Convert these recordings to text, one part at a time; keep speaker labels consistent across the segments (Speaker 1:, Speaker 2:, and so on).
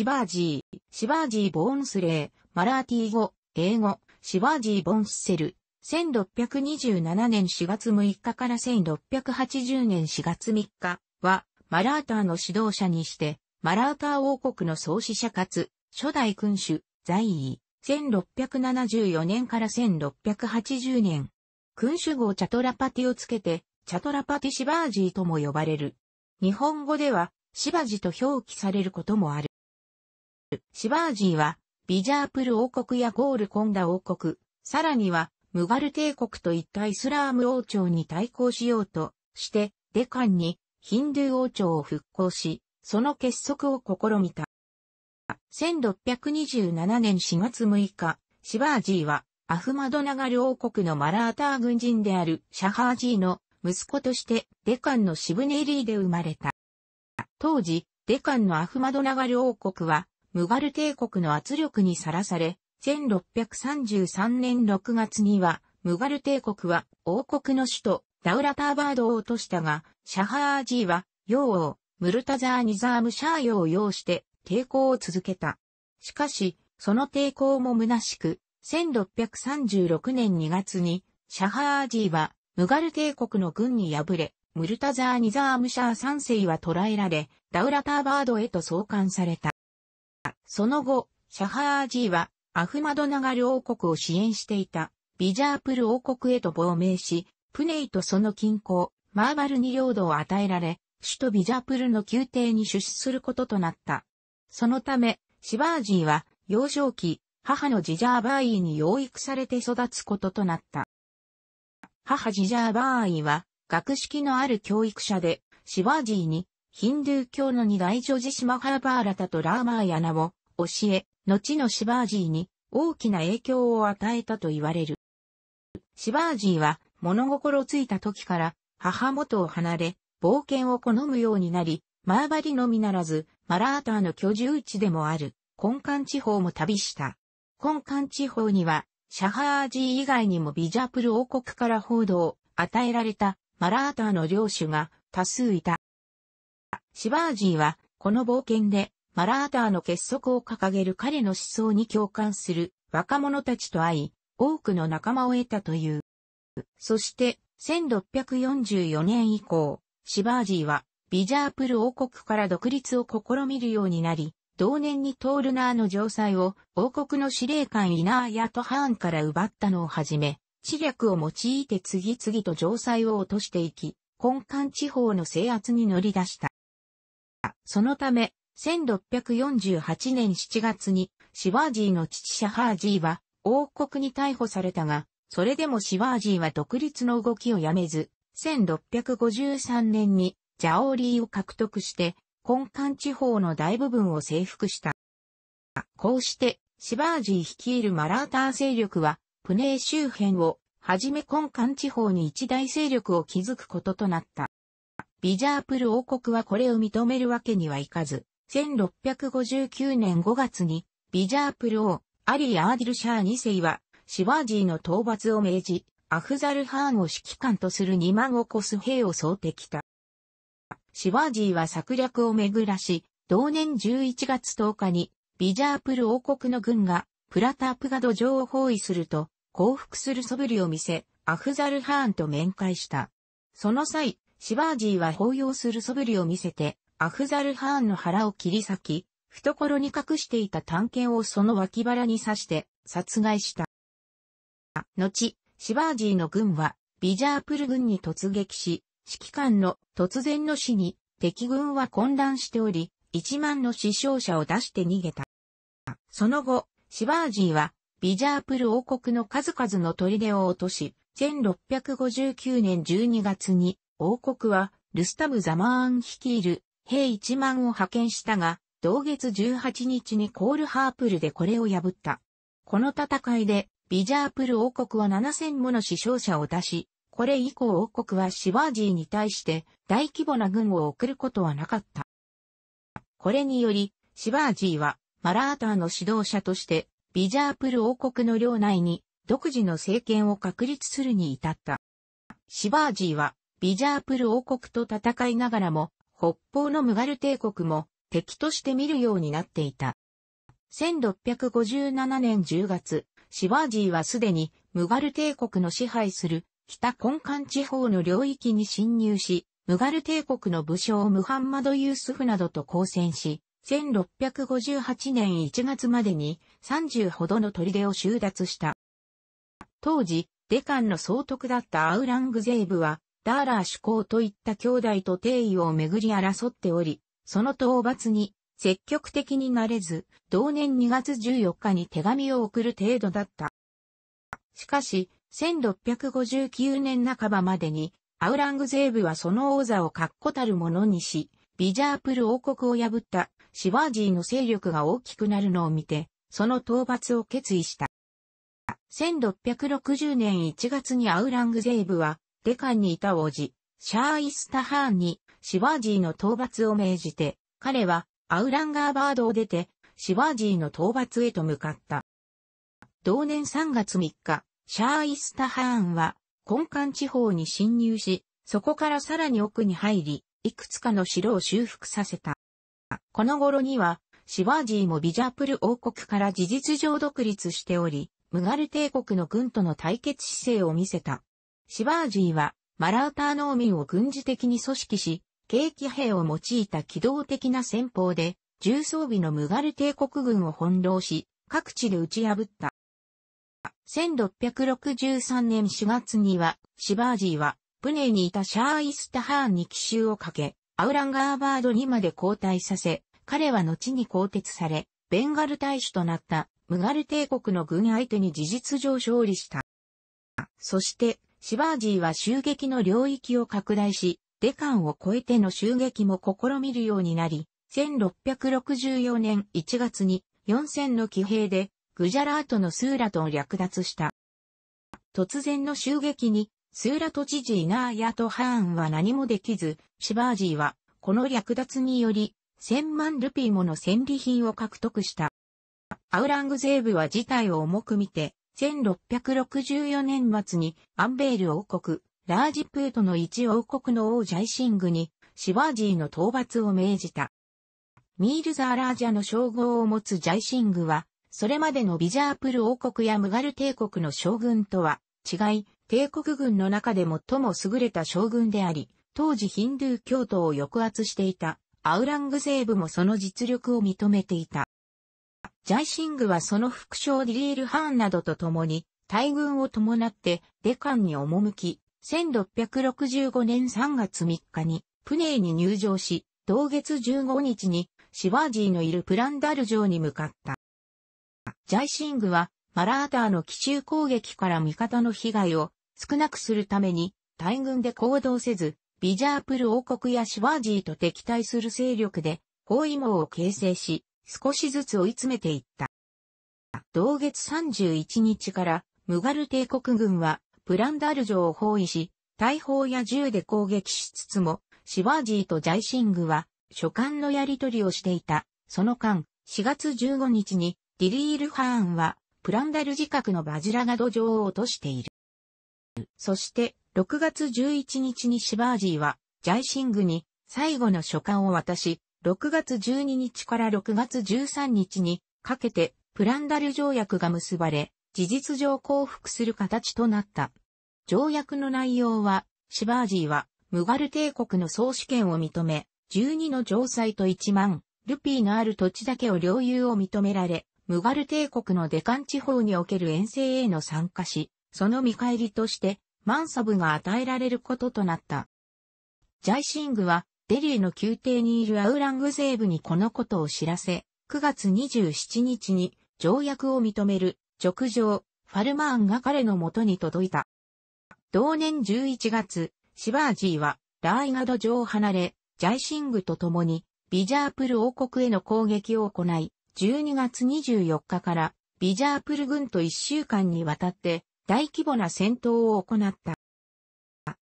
Speaker 1: シバージー、シバージー・ボーンスレー、マラーティー語、英語、シバージー・ボンスセル、1627年4月6日から1680年4月3日は、マラーターの指導者にして、マラーター王国の創始者かつ、初代君主、在位、1674年から1680年。君主号チャトラパティをつけて、チャトラパティシバージーとも呼ばれる。日本語では、シバジと表記されることもある。シバージーは、ビジャープル王国やゴールコンダ王国、さらには、ムガル帝国といったイスラーム王朝に対抗しようとして、デカンにヒンドゥー王朝を復興し、その結束を試みた。1627年4月6日、シバージーは、アフマドナガル王国のマラーター軍人であるシャハージーの息子としてデカンのシブネリーで生まれた。当時、デカンのアフマドナガル王国はムガル帝国の圧力にさらされ、1633年6月には、ムガル帝国は王国の首都ダウラターバードを落としたが、シャハージーは、ヨウ王、ムルタザーニザームシャーヨを擁して抵抗を続けた。しかし、その抵抗も虚しく、1636年2月に、シャハージーは、ムガル帝国の軍に敗れ、ムルタザーニザームシャー3世は捕らえられ、ダウラターバードへと送還された。その後、シャハージーはアフマドナガル王国を支援していたビジャープル王国へと亡命し、プネイとその近郊、マーバルに領土を与えられ、首都ビジャープルの宮廷に出資することとなった。そのため、シバージーは幼少期、母のジジャーバーイに養育されて育つこととなった。母ジジャーバーイは学識のある教育者で、シバージーにヒンドゥー教の二大女子シマハーバーラタとラーマーヤナを教え、後のシバージーに大きな影響を与えたと言われる。シバージーは物心ついた時から母元を離れ、冒険を好むようになり、マーバリのみならず、マラーターの居住地でもある、根幹地方も旅した。根幹地方には、シャハージー以外にもビジャプル王国から報道を与えられたマラーターの領主が多数いた。シバージーは、この冒険でマラーターの結束を掲げる彼の思想に共感する若者たちと会い、多くの仲間を得たという。そして、1644年以降、シバージーはビジャープル王国から独立を試みるようになり、同年にトールナーの城塞を王国の司令官イナーヤトハーンから奪ったのをはじめ、知略を用いて次々と城塞を落としていき、根幹地方の制圧に乗り出した。そのため、1648年7月にシバージーの父シャハージーは王国に逮捕されたが、それでもシバージーは独立の動きをやめず、1653年にジャオリーを獲得して、根幹地方の大部分を征服した。こうして、シバージー率いるマラーター勢力は、プネー周辺を、はじめ根幹地方に一大勢力を築くこととなった。ビジャープル王国はこれを認めるわけにはいかず、1659年5月に、ビジャープル王、アリー・アーディルシャー2世は、シワージーの討伐を命じ、アフザルハーンを指揮官とする2万を超す兵を想定した。シワージーは策略を巡らし、同年11月10日に、ビジャープル王国の軍が、プラタープガド城を包囲すると、降伏する素振りを見せ、アフザルハーンと面会した。その際、シワージーは抱擁する素振りを見せて、アフザルハーンの腹を切り裂き、懐に隠していた探検をその脇腹に刺して殺害した。後、シバージーの軍はビジャープル軍に突撃し、指揮官の突然の死に敵軍は混乱しており、一万の死傷者を出して逃げた。その後、シバージーはビジャープル王国の数々の砦を落とし、1659年12月に王国はルスタム・ザマーン率いる兵1万を派遣したが、同月18日にコールハープルでこれを破った。この戦いで、ビジャープル王国は7000もの死傷者を出し、これ以降王国はシバージーに対して大規模な軍を送ることはなかった。これにより、シバージーはマラーターの指導者としてビジャープル王国の領内に独自の政権を確立するに至った。シバージーはビジャープル王国と戦いながらも北方のムガル帝国も敵として見るようになっていた。1657年10月、シワージーはすでにムガル帝国の支配する北根幹地方の領域に侵入し、ムガル帝国の武将ムハンマド・ユースフなどと交戦し、1658年1月までに30ほどの砦を収奪した。当時、デカンの総督だったアウラングゼーブは、ダーラー主公といった兄弟と定位をめぐり争っており、その討伐に積極的になれず、同年2月14日に手紙を送る程度だった。しかし、1659年半ばまでに、アウラングゼーブはその王座を確固たるものにし、ビジャープル王国を破ったシワージーの勢力が大きくなるのを見て、その討伐を決意した。1660年1月にアウラングゼーブはデカンにいた王子、シャーイスタハーンにシワージーの討伐を命じて、彼はアウランガーバードを出て、シワージーの討伐へと向かった。同年3月3日、シャーイスタハーンは、根幹地方に侵入し、そこからさらに奥に入り、いくつかの城を修復させた。この頃には、シワージーもビジャプル王国から事実上独立しており、ムガル帝国の軍との対決姿勢を見せた。シバージーは、マラーター農民を軍事的に組織し、軽気兵を用いた機動的な戦法で、重装備のムガル帝国軍を翻弄し、各地で打ち破った。1663年4月には、シバージーは、プネにいたシャーイスタハーンに奇襲をかけ、アウランガーバードにまで交代させ、彼は後に更迭され、ベンガル大使となったムガル帝国の軍相手に事実上勝利した。そして、シバージーは襲撃の領域を拡大し、デカンを超えての襲撃も試みるようになり、1664年1月に4000の騎兵でグジャラートのスーラトを略奪した。突然の襲撃にスーラト知事イナーヤとハーンは何もできず、シバージーはこの略奪により1000万ルピーもの戦利品を獲得した。アウラングゼーブは事態を重く見て、1664年末にアンベール王国、ラージプートの一王国の王ジャイシングにシワージーの討伐を命じた。ミールザーラージャの称号を持つジャイシングは、それまでのビジャープル王国やムガル帝国の将軍とは違い、帝国軍の中で最も優れた将軍であり、当時ヒンドゥー教徒を抑圧していたアウラングゼーブもその実力を認めていた。ジャイシングはその副将ディリール・ハーンなどと共に、大軍を伴ってデカンに赴き、1665年3月3日にプネーに入城し、同月15日にシワージーのいるプランダル城に向かった。ジャイシングはマラーターの奇襲攻撃から味方の被害を少なくするために大軍で行動せず、ビジャープル王国やシワージーと敵対する勢力で包囲網を形成し、少しずつ追い詰めていった。同月31日からムガル帝国軍はプランダル城を包囲し、大砲や銃で攻撃しつつも、シバージーとジャイシングは書簡のやり取りをしていた。その間、4月15日にディリール・ハーンはプランダル自覚のバジラガド城を落としている。そして6月11日にシバージーはジャイシングに最後の書簡を渡し、6月12日から6月13日にかけてプランダル条約が結ばれ、事実上降伏する形となった。条約の内容は、シバージーは、ムガル帝国の総主権を認め、12の城塞と1万、ルピーのある土地だけを領有を認められ、ムガル帝国のデカン地方における遠征への参加し、その見返りとして、マンサブが与えられることとなった。ジャイシングは、デリーの宮廷にいるアウラングゼーブにこのことを知らせ、9月27日に条約を認める、直上、ファルマーンが彼の元に届いた。同年11月、シバージーは、ラーイガド城を離れ、ジャイシングと共に、ビジャープル王国への攻撃を行い、12月24日から、ビジャープル軍と1週間にわたって、大規模な戦闘を行った。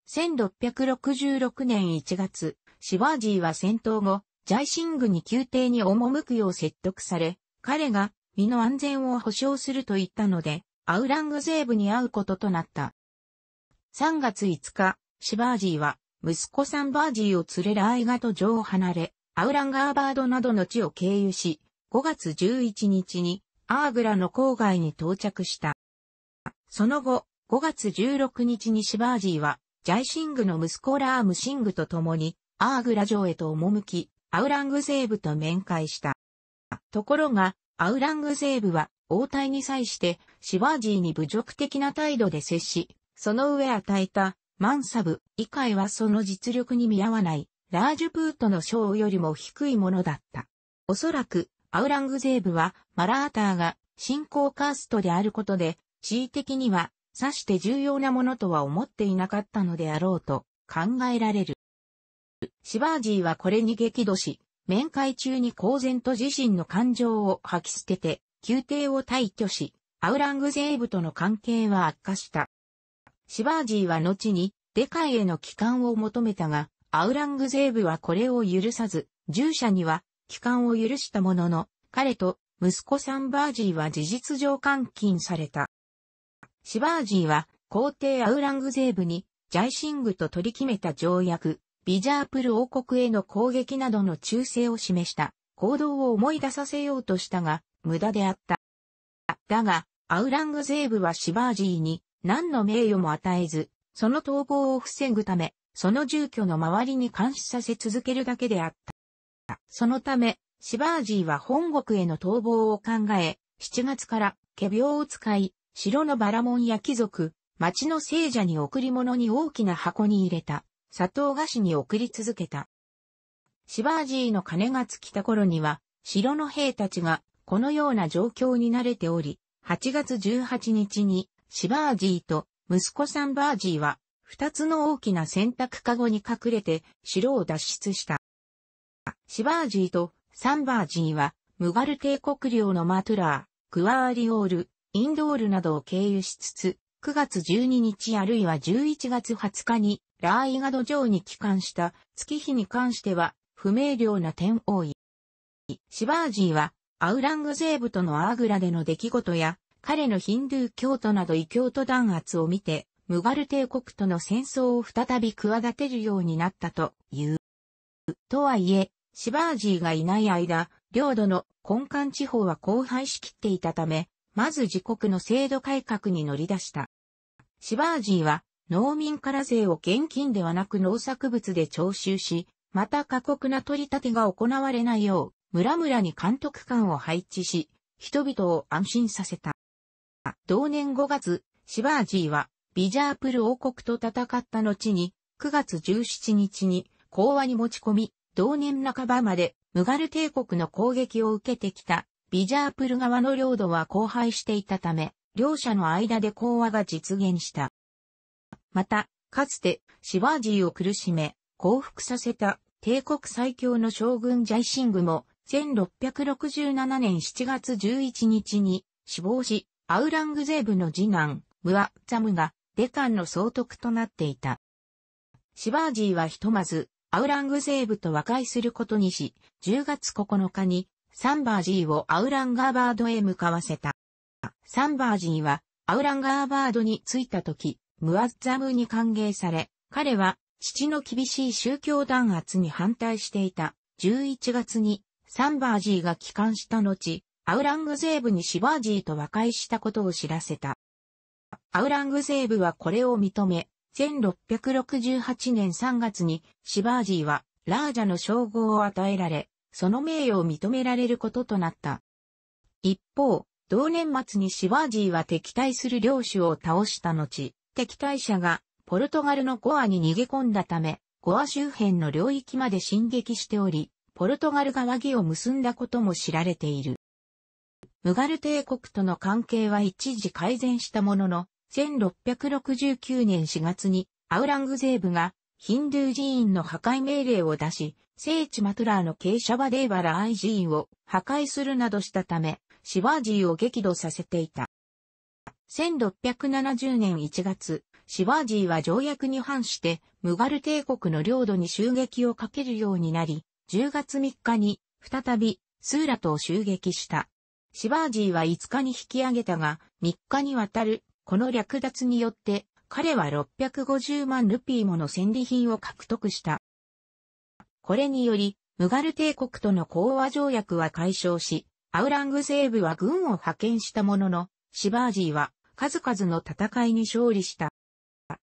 Speaker 1: 1666年1月、シワージーは戦闘後、ジャイシングに宮廷に赴くよう説得され、彼が身の安全を保障すると言ったので、アウラングゼーブに会うこととなった。3月5日、シバージーは、息子さんバージーを連れるアイガと城を離れ、アウランガーバードなどの地を経由し、5月11日にアーグラの郊外に到着した。その後、5月16日にシバージーは、ジャイシングの息子ラームシングと共に、アーグラ城へと赴き、アウラングゼーブと面会した。ところが、アウラングゼーブは王体に際してシワージーに侮辱的な態度で接し、その上与えたマンサブ以外はその実力に見合わないラージュプートの賞よりも低いものだった。おそらくアウラングゼーブはマラーターが信仰カーストであることで地位的にはさして重要なものとは思っていなかったのであろうと考えられる。シバージーはこれに激怒し、面会中に公然と自身の感情を吐き捨てて、宮廷を退去し、アウラングゼーブとの関係は悪化した。シバージーは後に、デカイへの帰還を求めたが、アウラングゼーブはこれを許さず、従者には帰還を許したものの、彼と息子サンバージーは事実上監禁された。シバージーは皇帝アウラングゼーブに、ジャイシングと取り決めた条約、ビジャープル王国への攻撃などの忠誠を示した行動を思い出させようとしたが、無駄であった。だが、アウラングゼーブはシバージーに何の名誉も与えず、その統合を防ぐため、その住居の周りに監視させ続けるだけであった。そのため、シバージーは本国への逃亡を考え、7月から仮病を使い、城のバラモンや貴族、町の聖者に贈り物に大きな箱に入れた。砂糖菓子に送り続けた。シバージーの鐘が尽きた頃には、城の兵たちがこのような状況に慣れており、8月18日にシバージーと息子さんバージーは、二つの大きな洗濯かごに隠れて城を脱出した。シバージーとサンバージーは、ムガル帝国領のマトゥラー、クワーリオール、インドールなどを経由しつつ、9月12日あるいは11月20日にラーイガド城に帰還した月日に関しては不明瞭な点多い。シバージーはアウラングゼーブとのアーグラでの出来事や彼のヒンドゥー教徒など異教徒弾圧を見てムガル帝国との戦争を再び企てるようになったという。とはいえ、シバージーがいない間、領土の根幹地方は荒廃しきっていたため、まず自国の制度改革に乗り出した。シバージーは農民から税を現金ではなく農作物で徴収し、また過酷な取り立てが行われないよう、村々に監督官を配置し、人々を安心させた。同年5月、シバージーは、ビジャープル王国と戦った後に、9月17日に、講和に持ち込み、同年半ばまで、ムガル帝国の攻撃を受けてきた、ビジャープル側の領土は荒廃していたため、両者の間で講和が実現した。また、かつて、シバージーを苦しめ、降伏させた、帝国最強の将軍ジャイシングも、1667年7月11日に死亡し、アウラングゼーブの次男、ムア・ザムが、デカンの総督となっていた。シバージーはひとまず、アウラングゼーブと和解することにし、10月9日に、サンバージーをアウランガーバードへ向かわせた。サンバージーは、アウランガーバードに着いた時、ムアッザムに歓迎され、彼は父の厳しい宗教弾圧に反対していた。11月にサンバージーが帰還した後、アウラングゼーブにシバージーと和解したことを知らせた。アウラングゼーブはこれを認め、1668年3月にシバージーはラージャの称号を与えられ、その名誉を認められることとなった。一方、同年末にシバージーは敵対する領主を倒した後、敵対者がポルトガルのゴアに逃げ込んだため、ゴア周辺の領域まで進撃しており、ポルトガルが和議を結んだことも知られている。ムガル帝国との関係は一時改善したものの、1669年4月にアウラングゼーブがヒンドゥー寺院の破壊命令を出し、聖地マトラーの傾斜場デーバラアイ寺院を破壊するなどしたため、シバージーを激怒させていた。1670年1月、シバージーは条約に反して、ムガル帝国の領土に襲撃をかけるようになり、10月3日に、再び、スーラトを襲撃した。シバージーは5日に引き上げたが、3日にわたる、この略奪によって、彼は650万ルピーもの戦利品を獲得した。これにより、ムガル帝国との講和条約は解消し、アウラング西ーブは軍を派遣したものの、シバージーは数々の戦いに勝利した。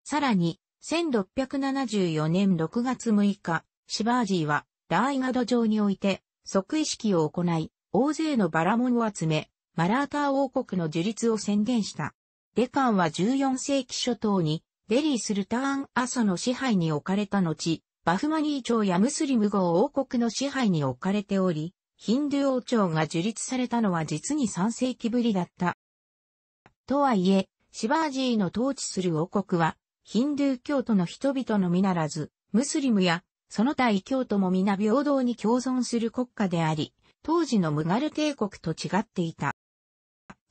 Speaker 1: さらに、1674年6月6日、シバージーは、ラーイガド城において、即位式を行い、大勢のバラモンを集め、マラーター王国の樹立を宣言した。デカンは14世紀初頭に、デリースルターン・アソの支配に置かれた後、バフマニー朝やムスリム号王国の支配に置かれており、ヒンドゥー王朝が樹立されたのは実に3世紀ぶりだった。とはいえ、シバージーの統治する王国は、ヒンドゥー教徒の人々のみならず、ムスリムや、その他異教徒も皆平等に共存する国家であり、当時のムガル帝国と違っていた。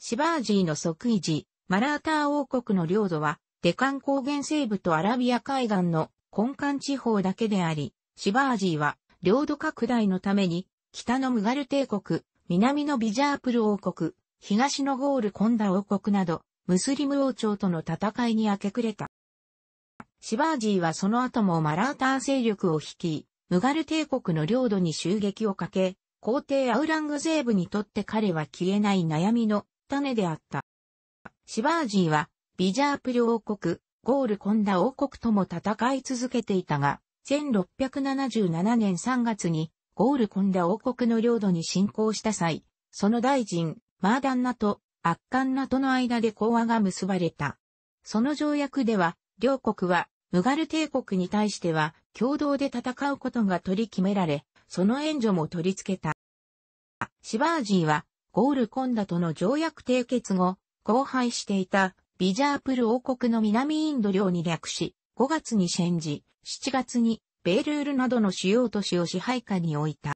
Speaker 1: シバージーの即位時、マラーター王国の領土は、デカン高原西部とアラビア海岸の根幹地方だけであり、シバージーは、領土拡大のために、北のムガル帝国、南のビジャープル王国、東のゴールコンダ王国など、ムスリム王朝との戦いに明け暮れた。シバージーはその後もマラーター勢力を率い、ムガル帝国の領土に襲撃をかけ、皇帝アウラングゼーブにとって彼は消えない悩みの種であった。シバージーは、ビジャープリ王国、ゴールコンダ王国とも戦い続けていたが、1677年3月にゴールコンダ王国の領土に侵攻した際、その大臣、マーダンナとアッカンナとの間で講和が結ばれた。その条約では、両国は、ムガル帝国に対しては、共同で戦うことが取り決められ、その援助も取り付けた。シバージーは、ゴールコンダとの条約締結後、荒廃していたビジャープル王国の南インド領に略し、5月に戦時、7月にベールールなどの主要都市を支配下に置いた。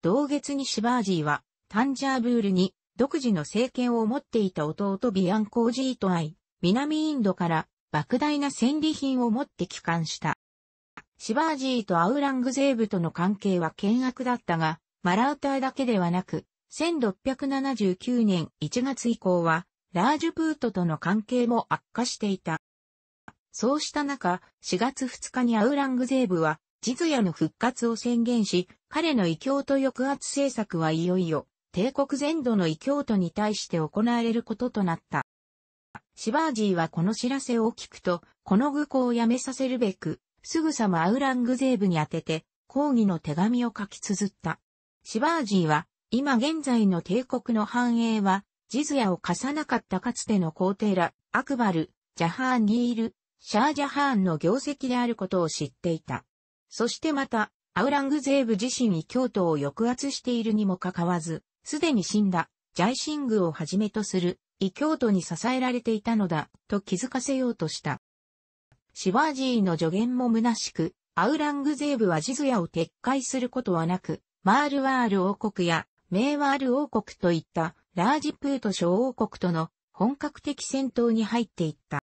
Speaker 1: 同月にシバージーは、タンジャーブールに独自の政権を持っていた弟ビアンコージーと会い、南インドから莫大な戦利品を持って帰還した。シバージーとアウラングゼーブとの関係は険悪だったが、マラウターだけではなく、1679年1月以降は、ラージュプートとの関係も悪化していた。そうした中、4月2日にアウラングゼーブは、ジズヤの復活を宣言し、彼の異教と抑圧政策はいよいよ帝国全土の異教徒に対して行われることとなった。シバージーはこの知らせを聞くと、この愚行をやめさせるべく、すぐさまアウラングゼーブに宛てて、抗議の手紙を書き綴った。シバージーは、今現在の帝国の繁栄は、ジズヤを貸さなかったかつての皇帝ら、アクバル、ジャハーンニール、シャージャハーンの業績であることを知っていた。そしてまた、アウラングゼーブ自身に京都を抑圧しているにもかかわらず、すでに死んだ、ジャイシングをはじめとする、異教徒に支えられていたのだ、と気づかせようとした。シワージーの助言も虚しく、アウラングゼーブはジズヤを撤回することはなく、マールワール王国やメーワール王国といったラージプート小王国との本格的戦闘に入っていった。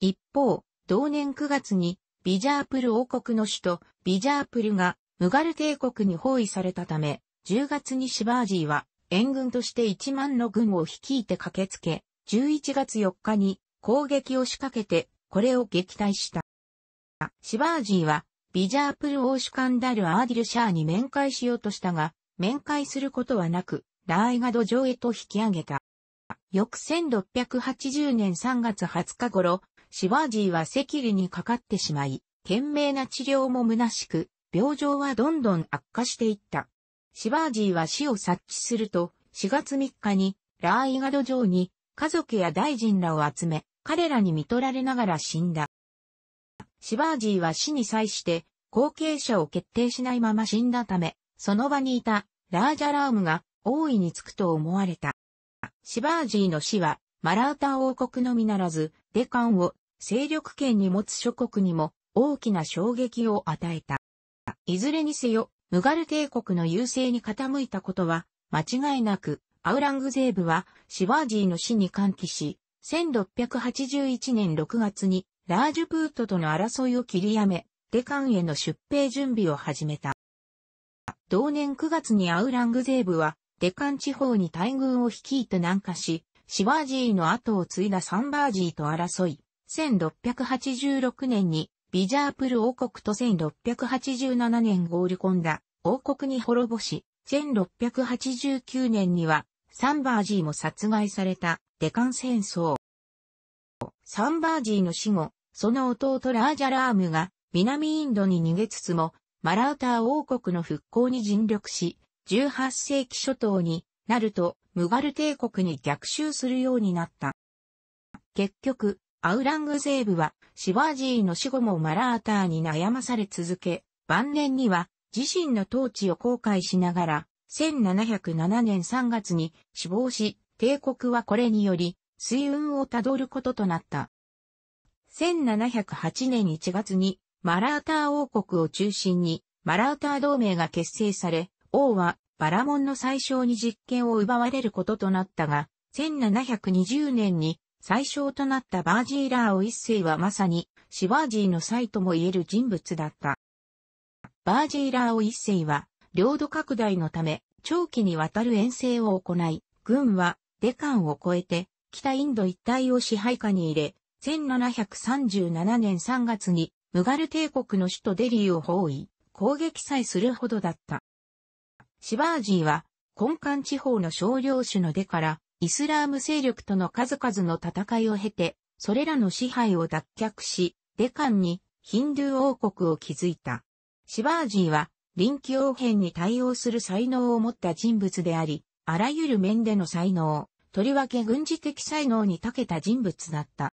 Speaker 1: 一方、同年9月にビジャープル王国の首都ビジャープルがムガル帝国に包囲されたため、10月にシバージーは援軍として1万の軍を率いて駆けつけ、11月4日に攻撃を仕掛けて、これを撃退した。シバージーは、ビジャープル王主官ダル・アーディル・シャーに面会しようとしたが、面会することはなく、ラーイガド城へと引き上げた。翌1680年3月20日頃、シバージーは赤痢にかかってしまい、懸命な治療も虚しく、病状はどんどん悪化していった。シバージーは死を察知すると、4月3日に、ラーイガド城に、家族や大臣らを集め、彼らに見取られながら死んだ。シバージーは死に際して、後継者を決定しないまま死んだため、その場にいた、ラージャラームが、大いにつくと思われた。シバージーの死は、マラータ王国のみならず、デカンを、勢力圏に持つ諸国にも、大きな衝撃を与えた。いずれにせよ、ムガル帝国の優勢に傾いたことは、間違いなく、アウラングゼーブは、シワージーの死に歓喜し、1681年6月に、ラージュプートとの争いを切りやめ、デカンへの出兵準備を始めた。同年9月にアウラングゼーブは、デカン地方に大軍を率いて南下し、シワージーの後を継いだサンバージーと争い、1686年にビジャープル王国と1687年ゴール込んだ王国に滅ぼし、1689年にはサンバージーも殺害されたデカン戦争。サンバージーの死後、その弟ラージャラームが南インドに逃げつつもマラウター王国の復興に尽力し、18世紀初頭になるとムガル帝国に逆襲するようになった。結局、アウラングゼーブはシワージーの死後もマラーターに悩まされ続け、晩年には自身の統治を後悔しながら、1707年3月に死亡し、帝国はこれにより、水運をたどることとなった。1708年1月に、マラーター王国を中心に、マラーター同盟が結成され、王はバラモンの最小に実権を奪われることとなったが、1720年に最小となったバージーラーオ一世はまさにシバージーの際とも言える人物だった。バージーラーオ一世は領土拡大のため長期にわたる遠征を行い、軍はデカンを越えて北インド一帯を支配下に入れ、1737年3月にムガル帝国の首都デリーを包囲、攻撃さえするほどだった。シバージーは根幹地方の少量種の出からイスラーム勢力との数々の戦いを経て、それらの支配を脱却し、デカンにヒンドゥー王国を築いた。シバージーは臨機応変に対応する才能を持った人物であり、あらゆる面での才能、とりわけ軍事的才能に長けた人物だった。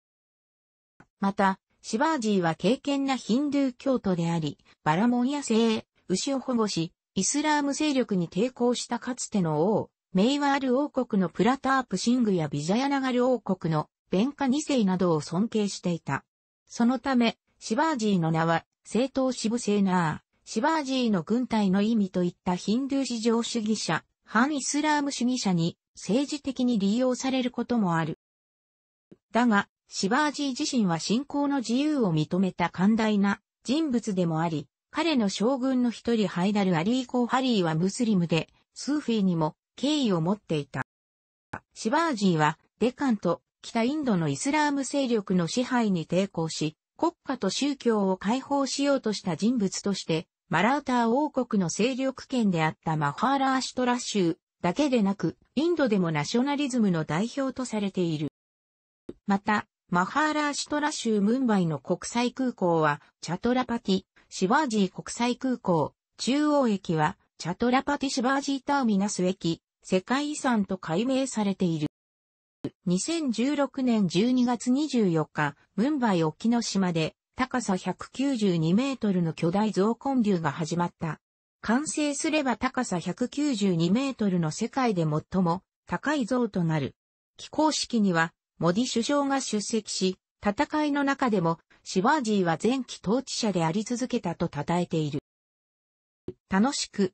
Speaker 1: また、シバージーは敬虔なヒンドゥー教徒であり、バラモンや聖、牛を保護し、イスラーム勢力に抵抗したかつての王、メイワール王国のプラタープシングやビジャヤナガル王国のベンカ2世などを尊敬していた。そのため、シバージーの名は、正当シブセーナー、シバージーの軍隊の意味といったヒンドゥー至上主義者、反イスラーム主義者に政治的に利用されることもある。だが、シバージー自身は信仰の自由を認めた寛大な人物でもあり、彼の将軍の一人ハイダル・アリー・コー・ハリーはムスリムで、スーフィーにも敬意を持っていた。シバージーは、デカンと北インドのイスラーム勢力の支配に抵抗し、国家と宗教を解放しようとした人物として、マラウター王国の勢力圏であったマハーラーシュトラ州だけでなく、インドでもナショナリズムの代表とされている。また、マハーラーシュトラ州ムンバイの国際空港は、チャトラパティ、シバージー国際空港、中央駅は、チャトラパティシバージーターミナス駅、世界遺産と改名されている。2016年12月24日、ムンバイ沖の島で、高さ192メートルの巨大増根流が始まった。完成すれば高さ192メートルの世界で最も高い像となる。起工式には、モディ首相が出席し、戦いの中でも、シバージーは前期統治者であり続けたと称えている。楽しく、